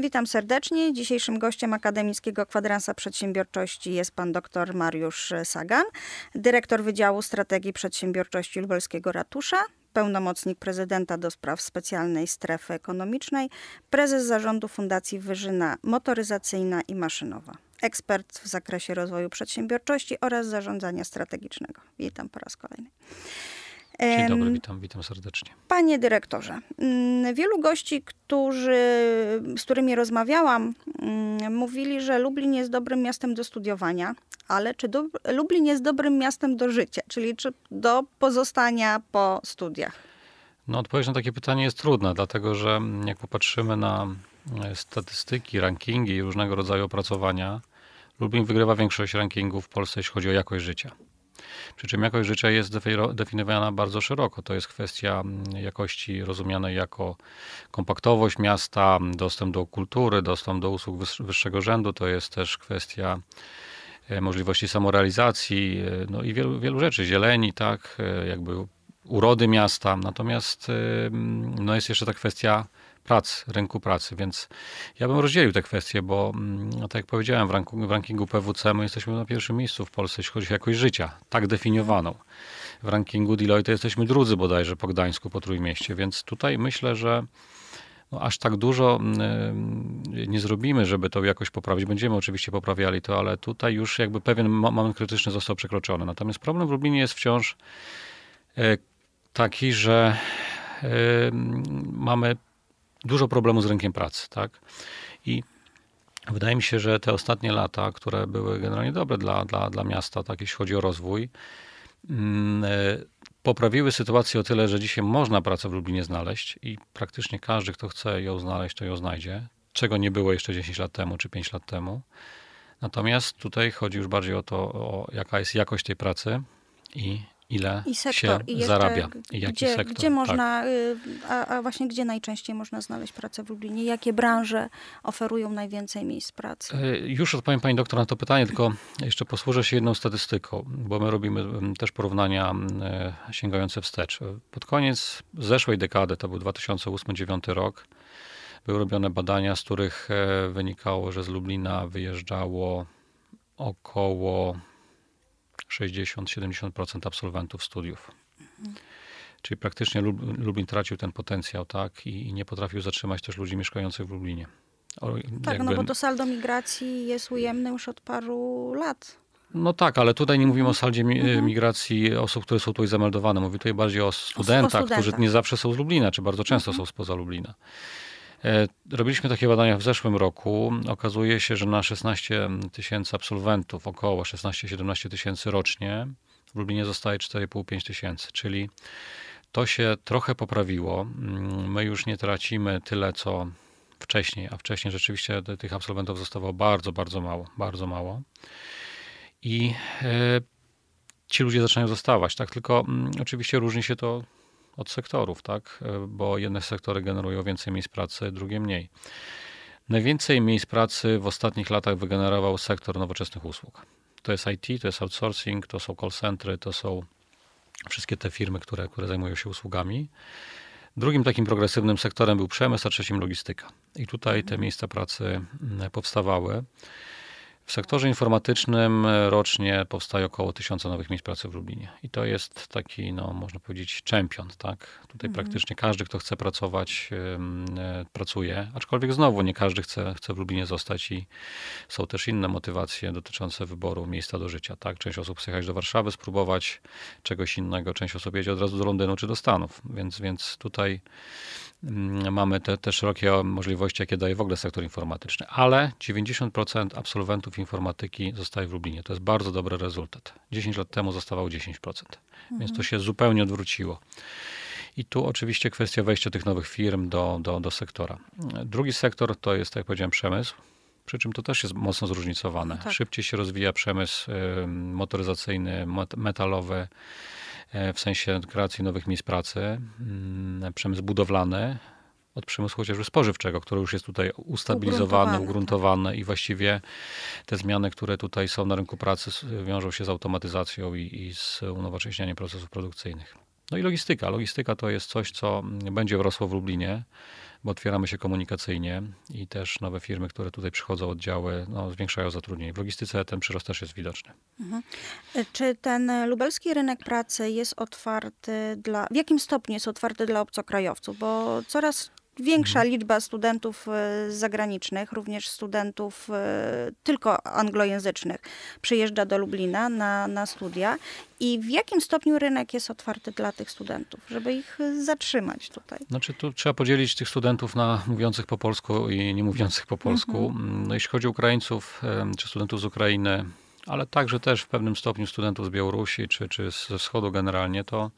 Witam serdecznie. Dzisiejszym gościem Akademickiego Kwadransa Przedsiębiorczości jest pan dr Mariusz Sagan, dyrektor Wydziału Strategii Przedsiębiorczości Lubelskiego Ratusza, pełnomocnik prezydenta do spraw specjalnej strefy ekonomicznej, prezes zarządu Fundacji Wyżyna Motoryzacyjna i Maszynowa, ekspert w zakresie rozwoju przedsiębiorczości oraz zarządzania strategicznego. Witam po raz kolejny. Dzień dobry, witam, witam serdecznie. Panie dyrektorze, mm, wielu gości, którzy, z którymi rozmawiałam, mm, mówili, że Lublin jest dobrym miastem do studiowania, ale czy do, Lublin jest dobrym miastem do życia, czyli czy do pozostania po studiach? No, odpowiedź na takie pytanie jest trudna, dlatego że mm, jak popatrzymy na e, statystyki, rankingi i różnego rodzaju opracowania, Lublin wygrywa większość rankingów w Polsce, jeśli chodzi o jakość życia. Przy czym jakość życia jest definiowana bardzo szeroko. To jest kwestia mm, jakości rozumianej jako kompaktowość miasta, dostęp do kultury, dostęp do usług wyższego rzędu. To jest też kwestia e, możliwości samorealizacji, e, no i wielu, wielu rzeczy, zieleni, tak, e, jakby urody miasta. Natomiast mm, no jest jeszcze ta kwestia prac, rynku pracy, więc ja bym rozdzielił te kwestie, bo no, tak jak powiedziałem, w, ranku, w rankingu PWC my jesteśmy na pierwszym miejscu w Polsce, jeśli chodzi o jakość życia, tak definiowaną. W rankingu Deloitte jesteśmy drudzy bodajże po Gdańsku, po Trójmieście, więc tutaj myślę, że no, aż tak dużo y, nie zrobimy, żeby to jakoś poprawić. Będziemy oczywiście poprawiali to, ale tutaj już jakby pewien moment krytyczny został przekroczony. Natomiast problem w Lublinie jest wciąż y, taki, że y, mamy dużo problemu z rynkiem pracy, tak? I wydaje mi się, że te ostatnie lata, które były generalnie dobre dla, dla, dla miasta, tak jeśli chodzi o rozwój, mm, e, poprawiły sytuację o tyle, że dzisiaj można pracę w Lublinie znaleźć i praktycznie każdy, kto chce ją znaleźć, to ją znajdzie, czego nie było jeszcze 10 lat temu czy 5 lat temu. Natomiast tutaj chodzi już bardziej o to, o jaka jest jakość tej pracy i ile I sektor, się i jeszcze, zarabia. I jaki gdzie, sektor. Gdzie tak. można, tak. a, a, właśnie gdzie najczęściej można znaleźć pracę w Lublinie? Jakie branże oferują najwięcej miejsc pracy? E, już odpowiem pani doktor na to pytanie, tylko jeszcze posłużę się jedną statystyką, bo my robimy też porównania e, sięgające wstecz. Pod koniec zeszłej dekady, to był 2008-2009 rok, były robione badania, z których e, wynikało, że z Lublina wyjeżdżało około 60-70% absolwentów studiów. Mhm. Czyli praktycznie Lublin tracił ten potencjał, tak? I nie potrafił zatrzymać też ludzi mieszkających w Lublinie. O, tak, jakby... no bo to saldo migracji jest ujemne już od paru lat. No tak, ale tutaj nie mówimy o mhm. saldzie mhm. migracji osób, które są tutaj zameldowane. Mówię tutaj bardziej o studentach, o studentach. którzy nie zawsze są z Lublina, czy bardzo często mhm. są spoza Lublina. E, robiliśmy takie badania w zeszłym roku. Okazuje się, że na 16 tysięcy absolwentów, około 16-17 tysięcy rocznie, w Lublinie zostaje 4,5-5 tysięcy, czyli to się trochę poprawiło. Mm, my już nie tracimy tyle, co wcześniej, a wcześniej rzeczywiście tych absolwentów zostawało bardzo, bardzo mało, bardzo mało. I e, ci ludzie zaczynają zostawać, tak? Tylko mm, oczywiście różni się to od sektorów, tak? E, bo jedne sektory generują więcej miejsc pracy, drugie mniej. Najwięcej miejsc pracy w ostatnich latach wygenerował sektor nowoczesnych usług. To jest IT, to jest outsourcing, to są call centry, to są wszystkie te firmy, które, które zajmują się usługami. Drugim takim progresywnym sektorem był przemysł, a trzecim logistyka. I tutaj te mhm. miejsca pracy mm, powstawały. W sektorze informatycznym rocznie powstaje około tysiąca nowych miejsc pracy w Lublinie. I to jest taki, no, można powiedzieć, czempion. Tak? Tutaj mhm. praktycznie każdy, kto chce pracować, e, pracuje. Aczkolwiek znowu nie każdy chce, chce w Lublinie zostać i są też inne motywacje dotyczące wyboru miejsca do życia. Tak? Część osób chce jechać do Warszawy, spróbować czegoś innego, część osób jedzie od razu do Londynu czy do Stanów. Więc, więc tutaj Mm, mamy te, te szerokie możliwości, jakie daje w ogóle sektor informatyczny, ale 90% absolwentów informatyki zostaje w Lublinie. To jest bardzo dobry rezultat. 10 lat temu zostawało 10%, mhm. więc to mhm. się zupełnie odwróciło. I tu oczywiście kwestia wejścia tych nowych firm do, do, do sektora. Drugi sektor to jest, tak jak powiedziałem, przemysł. Przy czym to też jest mocno zróżnicowane. No tak. Szybciej się rozwija przemysł y, motoryzacyjny, metalowy, E, w sensie kreacji nowych miejsc pracy, mm, przemysł budowlany, od przemysłu chociażby spożywczego, który już jest tutaj ustabilizowany, ugruntowany, ugruntowany tak. i właściwie te zmiany, które tutaj są na rynku pracy wiążą się z automatyzacją i, i z unowocześnianiem procesów produkcyjnych. No i logistyka. Logistyka to jest coś, co mm, będzie rosło w Lublinie bo otwieramy się komunikacyjnie i też nowe firmy, które tutaj przychodzą, oddziały, no, zwiększają zatrudnienie. W logistyce ten przyrost też jest widoczny. Mhm. Czy ten e, lubelski rynek pracy jest otwarty dla, w jakim stopniu jest otwarty dla obcokrajowców? Bo coraz Większa mhm. liczba studentów e, zagranicznych, również studentów e, tylko anglojęzycznych, przyjeżdża do Lublina na, na studia. I w jakim stopniu rynek jest otwarty dla tych studentów, żeby ich e, zatrzymać tutaj? Znaczy, tu trzeba podzielić tych studentów na mówiących po polsku i nie mówiących po polsku. Mhm. Mm, no, jeśli chodzi o Ukraińców czy studentów z Ukrainy, ale także też w pewnym stopniu studentów z Białorusi czy, czy ze wschodu generalnie, to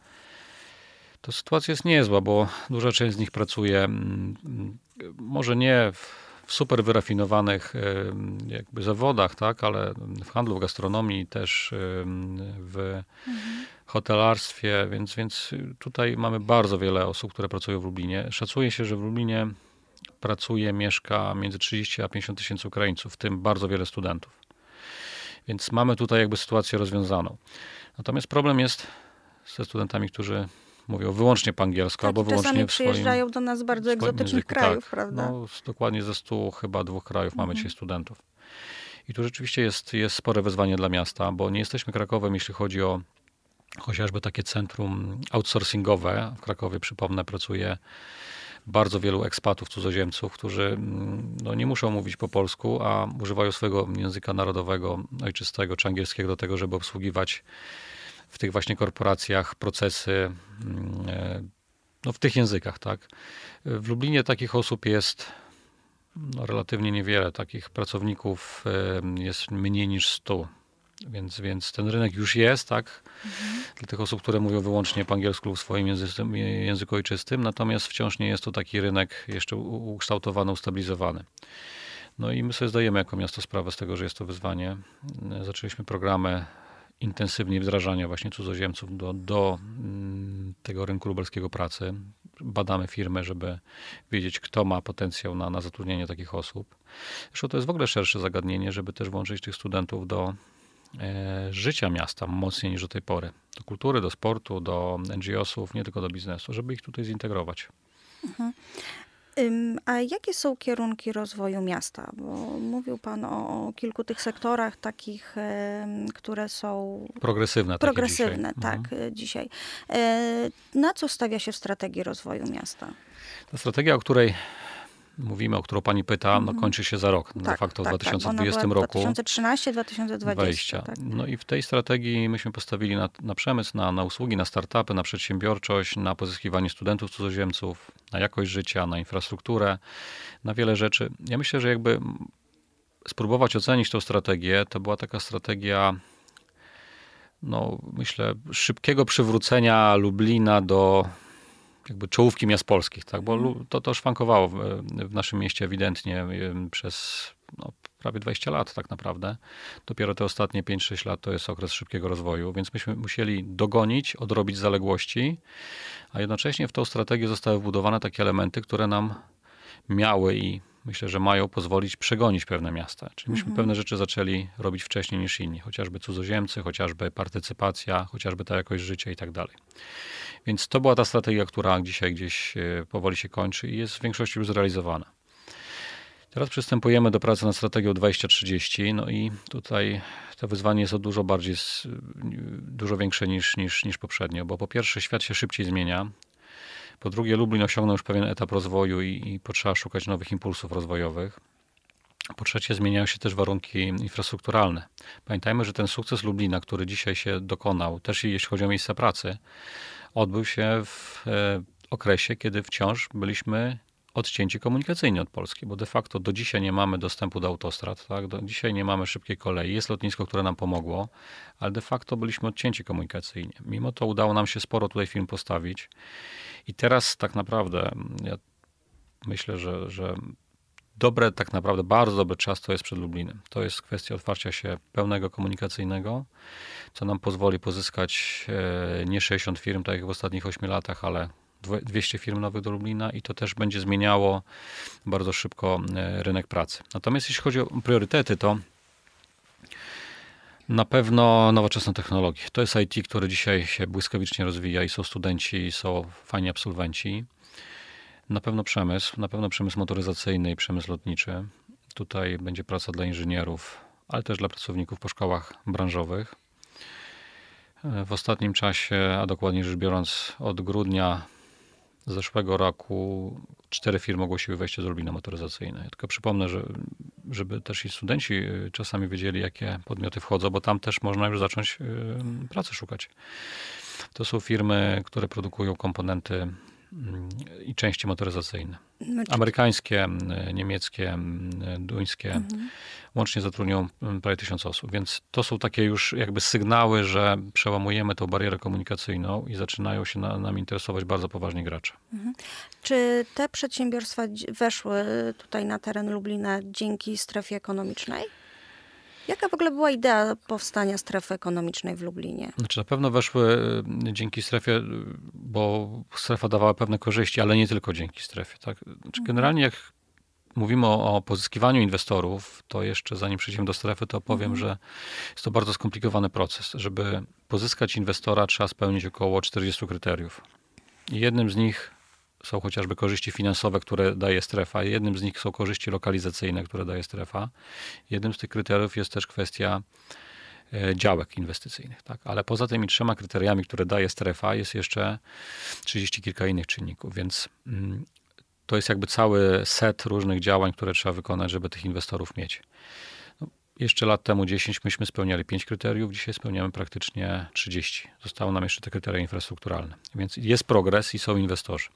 to sytuacja jest niezła, bo duża część z nich pracuje mm, mm, może nie w super wyrafinowanych y, jakby zawodach, tak, ale w handlu, w gastronomii też y, w mhm. hotelarstwie, więc, więc tutaj mamy bardzo wiele osób, które pracują w Lublinie. Szacuje się, że w Lublinie pracuje, mieszka między 30 a 50 tysięcy Ukraińców, w tym bardzo wiele studentów. Więc mamy tutaj jakby sytuację rozwiązaną. Natomiast problem jest ze studentami, którzy mówią wyłącznie po angielsku tak, albo wyłącznie w swoim przyjeżdżają do nas bardzo egzotycznych języku. Tak. krajów, tak. prawda? No, dokładnie ze stu chyba dwóch krajów mhm. mamy dzisiaj studentów. I tu rzeczywiście jest, jest spore wyzwanie dla miasta, bo nie jesteśmy Krakowem, jeśli chodzi o chociażby takie centrum outsourcingowe. W Krakowie, przypomnę, pracuje bardzo wielu ekspatów, cudzoziemców, którzy mm, no, nie muszą mówić po polsku, a używają swojego języka narodowego, ojczystego czy angielskiego do tego, żeby obsługiwać w tych właśnie korporacjach procesy mm, e, no, w tych językach, tak. W Lublinie takich osób jest no, relatywnie niewiele. Takich pracowników e, jest mniej niż 100. Więc, więc ten rynek już jest, tak? Mhm. Dla tych osób, które mówią wyłącznie po angielsku lub w swoim języku, języku ojczystym, natomiast wciąż nie jest to taki rynek jeszcze ukształtowany, ustabilizowany. No i my sobie zdajemy jako miasto sprawę z tego, że jest to wyzwanie. E, zaczęliśmy programy intensywnie wdrażania właśnie cudzoziemców do, do mm, tego rynku lubelskiego pracy. Badamy firmy, żeby wiedzieć, kto ma potencjał na, na zatrudnienie takich osób. Zresztą to jest w ogóle szersze zagadnienie, żeby też włączyć tych studentów do e, życia miasta mocniej niż do tej pory. Do kultury, do sportu, do NGO-sów, nie tylko do biznesu, żeby ich tutaj zintegrować. Mhm. A jakie są kierunki rozwoju miasta? Bo mówił Pan o kilku tych sektorach takich, które są... Progresywne. Progresywne, dzisiaj. tak, mhm. E, dzisiaj. E, na co stawia się w strategii rozwoju miasta? Ta strategia, o której mówimy, o którą pani pyta, no mhm. kończy się za rok, no, tak, de facto w 2020 tak. tak. roku. 2013-2020. Tak. No i w tej strategii myśmy postawili na, na przemysł, na, na usługi, na startupy, na przedsiębiorczość, na pozyskiwanie studentów cudzoziemców, na jakość życia, na infrastrukturę, na wiele rzeczy. Ja myślę, że jakby spróbować ocenić tą strategię, to była taka strategia no myślę, szybkiego przywrócenia Lublina do jakby czołówki miast polskich, tak? bo to, to szwankowało w, w naszym mieście ewidentnie y, przez no, prawie 20 lat tak naprawdę. Dopiero te ostatnie 5-6 lat to jest okres szybkiego rozwoju, więc myśmy musieli dogonić, odrobić zaległości, a jednocześnie w tą strategię zostały wbudowane takie elementy, które nam miały i myślę, że mają pozwolić przegonić pewne miasta. Czyli myśmy mhm. pewne rzeczy zaczęli robić wcześniej niż inni, chociażby cudzoziemcy, chociażby partycypacja, chociażby ta jakość życia i tak dalej. Więc to była ta strategia, która dzisiaj gdzieś e, powoli się kończy i jest w większości już zrealizowana. Teraz przystępujemy do pracy nad strategią 2030, no i tutaj to wyzwanie jest o dużo bardziej, e, dużo większe niż, niż, niż poprzednio, bo po pierwsze świat się szybciej zmienia, po drugie Lublin osiągnął już pewien etap rozwoju i, i potrzeba szukać nowych impulsów rozwojowych. Po trzecie, zmieniają się też warunki infrastrukturalne. Pamiętajmy, że ten sukces Lublina, który dzisiaj się dokonał, też jeśli chodzi o miejsca pracy, odbył się w e, okresie, kiedy wciąż byliśmy odcięci komunikacyjnie od Polski, bo de facto do dzisiaj nie mamy dostępu do autostrad, tak? do dzisiaj nie mamy szybkiej kolei, jest lotnisko, które nam pomogło, ale de facto byliśmy odcięci komunikacyjnie. Mimo to udało nam się sporo tutaj film postawić i teraz tak naprawdę mm, ja myślę, że, że dobre, tak naprawdę bardzo dobry czas to jest przed Lublinem. To jest kwestia otwarcia się pełnego komunikacyjnego, co nam pozwoli pozyskać e, nie 60 firm, tak jak w ostatnich 8 latach, ale 200 firm nowych do Lublina i to też będzie zmieniało bardzo szybko e, rynek pracy. Natomiast jeśli chodzi o priorytety, to na pewno nowoczesne technologie. To jest IT, które dzisiaj się błyskawicznie rozwija i są studenci, są fajni absolwenci. Na pewno przemysł, na pewno przemysł motoryzacyjny i przemysł lotniczy. Tutaj będzie praca dla inżynierów, ale też dla pracowników po szkołach branżowych. W ostatnim czasie, a dokładniej rzecz biorąc, od grudnia zeszłego roku cztery firmy ogłosiły wejście do Lublina motoryzacyjne. Ja tylko przypomnę, że, żeby też i studenci y, czasami wiedzieli, jakie podmioty wchodzą, bo tam też można już zacząć y, pracę szukać. To są firmy, które produkują komponenty Mm, i części motoryzacyjne. No tak. Amerykańskie, mm, niemieckie, mm, duńskie mhm. łącznie zatrudnią prawie tysiąc osób. Więc to są takie już jakby sygnały, że przełamujemy tą barierę komunikacyjną i zaczynają się na, interesować bardzo poważni gracze. Mhm. Czy te przedsiębiorstwa weszły tutaj na teren Lublina dzięki strefie ekonomicznej? Jaka w ogóle była idea powstania strefy ekonomicznej w Lublinie? Znaczy na pewno weszły y, dzięki strefie, bo strefa dawała pewne korzyści, ale nie tylko dzięki strefie. Tak? Znaczy mhm. generalnie jak mówimy o, o, pozyskiwaniu inwestorów, to jeszcze zanim przejdziemy do strefy, to powiem, mhm. że jest to bardzo skomplikowany proces. Żeby pozyskać inwestora, trzeba spełnić około 40 kryteriów. I jednym z nich są chociażby korzyści finansowe, które daje strefa. Jednym z nich są korzyści lokalizacyjne, które daje strefa. Jednym z tych kryteriów jest też kwestia e, działek inwestycyjnych. Tak? Ale poza tymi trzema kryteriami, które daje strefa, jest jeszcze 30 kilka innych czynników, więc mm, to jest jakby cały set różnych działań, które trzeba wykonać, żeby tych inwestorów mieć. Jeszcze lat temu 10 myśmy spełniali 5 kryteriów, dzisiaj spełniamy praktycznie 30. Zostały nam jeszcze te kryteria infrastrukturalne. Więc jest progres i są inwestorzy.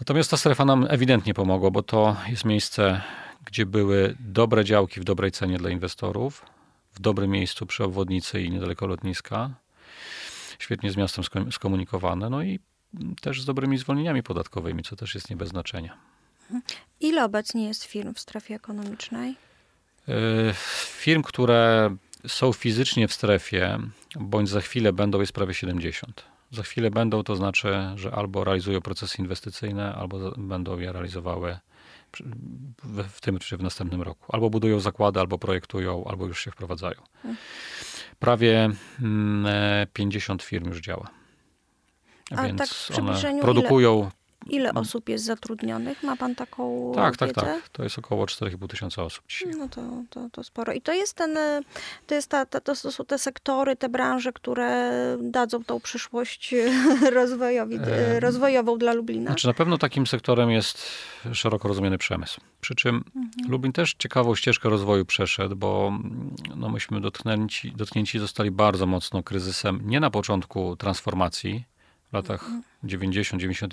Natomiast ta strefa nam ewidentnie pomogła, bo to jest miejsce, gdzie były dobre działki w dobrej cenie dla inwestorów, w dobrym miejscu przy obwodnicy i niedaleko lotniska. Świetnie z miastem skomunikowane, no i też z dobrymi zwolnieniami podatkowymi, co też jest nie bez znaczenia. Mhm. Ile obecnie jest firm w strefie ekonomicznej? Firm, które są fizycznie w strefie, bądź za chwilę będą, jest prawie 70. Za chwilę będą, to znaczy, że albo realizują procesy inwestycyjne, albo będą je realizowały w tym czy w następnym roku. Albo budują zakłady, albo projektują, albo już się wprowadzają. Prawie 50 mm, e, firm już działa. A tak Więc tak, one produkują, Ile mm. osób jest zatrudnionych? Ma pan taką Tak, tak wiedzę? tak, tak. To jest około 4,5 tysiąca osób dzisiaj. No to, to, to sporo. I to jest ten, e, to, jest ta, ta, to są te sektory, te branże, które dadzą tą przyszłość e, rozwojowi, e, e... rozwojową dla Lublina. Znaczy na pewno takim sektorem jest szeroko rozumiany przemysł. Przy czym mhm. Lublin też ciekawą ścieżkę rozwoju przeszedł, bo mm, no myśmy dotknięci, dotknięci zostali bardzo mocno kryzysem, nie na początku transformacji, latach 90, 90,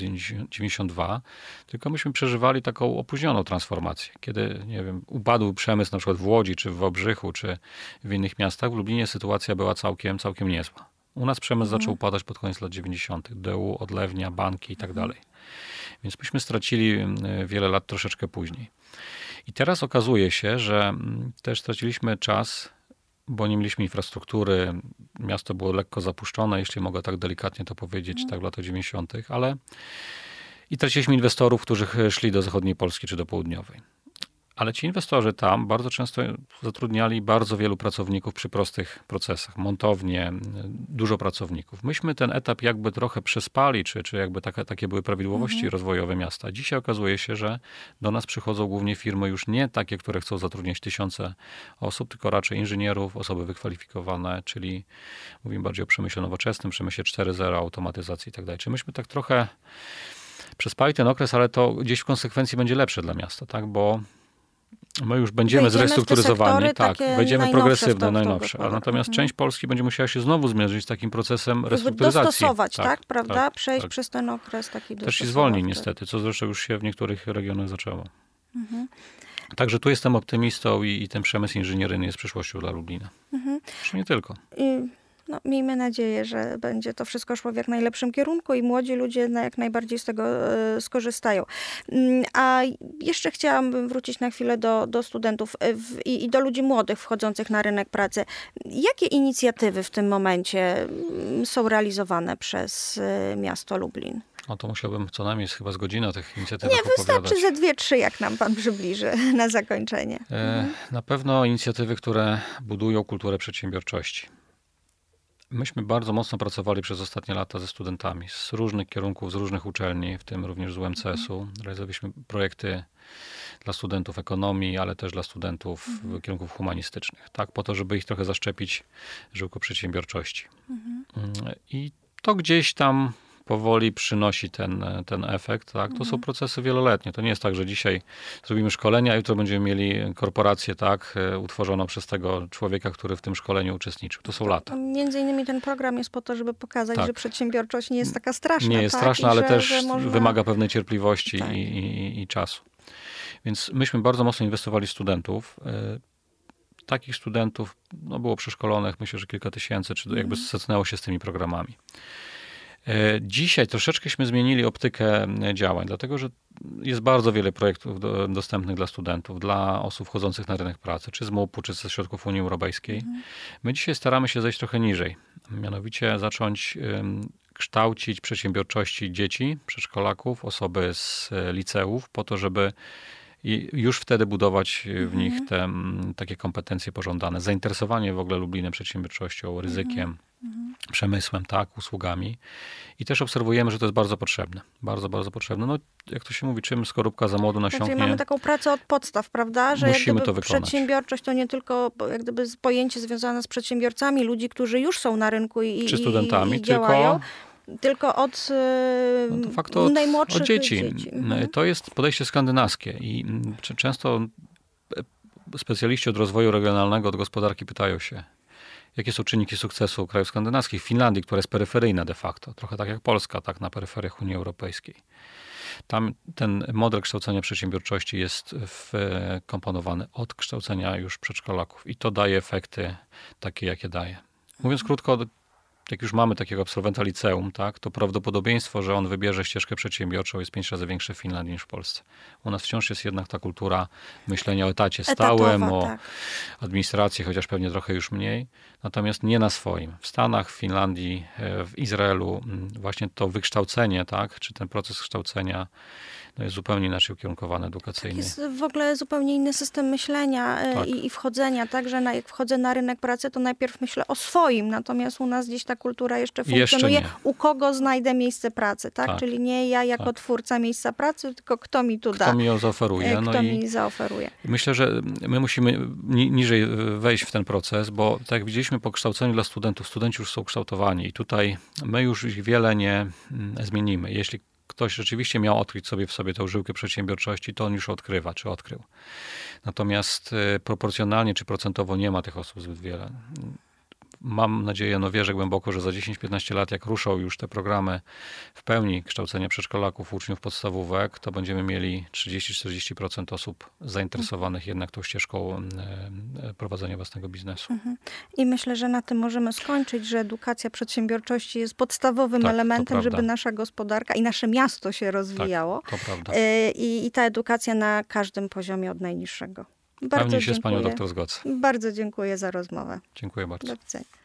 92, tylko myśmy przeżywali taką opóźnioną transformację. Kiedy, nie wiem, upadł przemysł na przykład w Łodzi, czy w Obrzychu, czy w innych miastach, w Lublinie sytuacja była całkiem, całkiem niezła. U nas przemysł mhm. zaczął upadać pod koniec lat 90., DU, odlewnia, banki i tak mhm. dalej. Więc myśmy stracili mm, wiele lat troszeczkę później. I teraz okazuje się, że mm, też straciliśmy czas bo nie mieliśmy infrastruktury, miasto było lekko zapuszczone, jeśli mogę tak delikatnie to powiedzieć, mhm. tak w latach 90., ale i traciliśmy inwestorów, którzy szli do zachodniej Polski czy do południowej. Ale ci inwestorzy tam bardzo często zatrudniali bardzo wielu pracowników przy prostych procesach, montownie, dużo pracowników. Myśmy ten etap jakby trochę przespali, czy, czy jakby taka, takie były prawidłowości mhm. rozwojowe miasta. Dzisiaj okazuje się, że do nas przychodzą głównie firmy już nie takie, które chcą zatrudniać tysiące osób, tylko raczej inżynierów, osoby wykwalifikowane, czyli mówimy bardziej o przemyśle nowoczesnym, przemyśle 4.0, automatyzacji itd. Tak czy myśmy tak trochę przespali ten okres, ale to gdzieś w konsekwencji będzie lepsze dla miasta, tak? Bo My już będziemy Wejdziemy zrestrukturyzowani, tak, będziemy progresywne, najnowsze. A natomiast mhm. część Polski będzie musiała się znowu zmierzyć z takim procesem restrukturyzacji. Dostosować, tak, tak prawda? Tak, Przejść tak. przez ten okres taki Też się zwolni tak. niestety, co zresztą już się w niektórych regionach zaczęło. Mhm. Także tu jestem optymistą i, i ten przemysł inżynieryjny jest przyszłością dla Lublina. Mhm. Już nie tylko. I no, miejmy nadzieję, że będzie to wszystko szło w jak najlepszym kierunku i młodzi ludzie na jak najbardziej z tego e, skorzystają. Mm, a jeszcze chciałabym wrócić na chwilę do, do studentów e, w, i, i, do ludzi młodych wchodzących na rynek pracy. Jakie inicjatywy w tym momencie mm, są realizowane przez e, miasto Lublin? No to musiałbym co najmniej chyba z godzina tych inicjatyw Nie, wystarczy ze dwie, trzy, jak nam pan przybliży na zakończenie. E, mhm. Na pewno inicjatywy, które budują kulturę przedsiębiorczości Myśmy bardzo mocno pracowali przez ostatnie lata ze studentami z różnych kierunków, z różnych uczelni, w tym również z UMCS-u. Mhm. Realizowaliśmy projekty dla studentów ekonomii, ale też dla studentów mhm. kierunków humanistycznych, tak, po to, żeby ich trochę zaszczepić żyłko przedsiębiorczości. Mhm. Mm, I to gdzieś tam powoli przynosi ten, e, ten efekt. Tak? To mhm. są procesy wieloletnie. To nie jest tak, że dzisiaj zrobimy szkolenia, jutro będziemy mieli korporację tak, e, utworzoną przez tego człowieka, który w tym szkoleniu uczestniczył. To są lata. Między innymi ten program jest po to, żeby pokazać, tak. że przedsiębiorczość nie jest taka straszna. Nie jest tak? straszna, I ale że, też że można... wymaga pewnej cierpliwości tak. i, i, i czasu. Więc myśmy bardzo mocno inwestowali w studentów e, takich studentów no, było przeszkolonych, myślę, że kilka tysięcy, czy jakby zetnęło mhm. się z tymi programami. E, dzisiaj troszeczkęśmy zmienili optykę e, działań, dlatego że jest bardzo wiele projektów do, dostępnych dla studentów, dla osób wchodzących na rynek pracy, czy z MUP-u, czy ze środków Unii Europejskiej. Mhm. My dzisiaj staramy się zejść trochę niżej, mianowicie zacząć kształcić przedsiębiorczości dzieci, przedszkolaków, osoby z e, liceów, po to, żeby i już wtedy budować e, w mhm. nich te takie kompetencje pożądane. Zainteresowanie w ogóle Lublinem przedsiębiorczością, ryzykiem, mhm. Mhm. przemysłem, tak, usługami. I też obserwujemy, że to jest bardzo potrzebne. Bardzo, bardzo potrzebne. No, jak to się mówi, czym skorupka za młodu nasiąknie. Znaczy mamy taką pracę od podstaw, prawda? Że musimy to wykonać. przedsiębiorczość to nie tylko jak gdyby pojęcie związane z przedsiębiorcami, ludzi, którzy już są na rynku i, czy studentami, i działają. Tylko tylko od y, no to od, najmłodszych od dzieci. dzieci. Mhm. Y, to jest podejście skandynawskie i mm, często e, specjaliści od rozwoju regionalnego, od gospodarki pytają się, jakie są czynniki sukcesu krajów skandynawskich, Finlandii, która jest peryferyjna de facto, trochę tak jak Polska, tak na peryferiach Unii Europejskiej. Tam ten model kształcenia przedsiębiorczości jest e, wkomponowany e, od kształcenia już przedszkolaków i to daje efekty takie, jakie daje. Mówiąc krótko, jak już mamy takiego absolwenta liceum, tak, to prawdopodobieństwo, że on wybierze ścieżkę przedsiębiorczą jest pięć razy większe w Finlandii niż w Polsce. U nas wciąż jest jednak ta kultura myślenia o etacie stałym, Etatowa, o tak. administracji, chociaż pewnie trochę już mniej. Natomiast nie na swoim. W Stanach, w Finlandii, e, w Izraelu mm, właśnie to wykształcenie, tak, czy ten proces kształcenia no jest zupełnie inaczej ukierunkowane edukacyjnie. Tak jest w ogóle zupełnie inny system myślenia e, tak. i, i, wchodzenia, także jak wchodzę na rynek pracy, to najpierw myślę o swoim, natomiast u nas gdzieś ta kultura jeszcze funkcjonuje, jeszcze u kogo znajdę miejsce pracy, tak? tak. Czyli nie ja jako tak. twórca miejsca pracy, tylko kto mi tu kto da. Kto mi ją zaoferuje. E, no kto no mi zaoferuje. Myślę, że my musimy ni niżej wejść w ten proces, bo tak jak widzieliśmy po kształceniu dla studentów, studenci już są kształtowani i tutaj my już ich wiele nie mm, zmienimy. Jeśli ktoś rzeczywiście miał odkryć sobie w sobie tę żyłkę przedsiębiorczości, to on już odkrywa, czy odkrył. Natomiast y, proporcjonalnie czy procentowo nie ma tych osób zbyt wiele mam nadzieję, no wierzę głęboko, że za 10-15 lat, jak ruszą już te programy w pełni kształcenia przedszkolaków, uczniów podstawówek, to będziemy mieli 30-40% osób zainteresowanych jednak tą ścieżką e, e, prowadzenia własnego biznesu. Mhm. I myślę, że na tym możemy skończyć, że edukacja przedsiębiorczości jest podstawowym tak, elementem, żeby nasza gospodarka i nasze miasto się tak, rozwijało. Tak, to prawda. E, I, I ta edukacja na każdym poziomie od najniższego. Bardzo się dziękuję. z panią doktor zgodzę. Bardzo dziękuję za rozmowę. Dziękuję bardzo. Do widzenia.